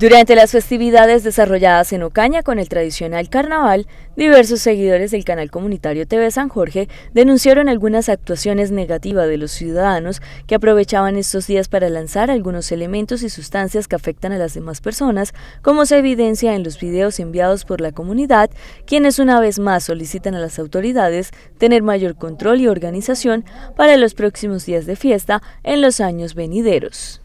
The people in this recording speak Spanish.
Durante las festividades desarrolladas en Ocaña con el tradicional carnaval, diversos seguidores del canal comunitario TV San Jorge denunciaron algunas actuaciones negativas de los ciudadanos que aprovechaban estos días para lanzar algunos elementos y sustancias que afectan a las demás personas, como se evidencia en los videos enviados por la comunidad, quienes una vez más solicitan a las autoridades tener mayor control y organización para los próximos días de fiesta en los años venideros.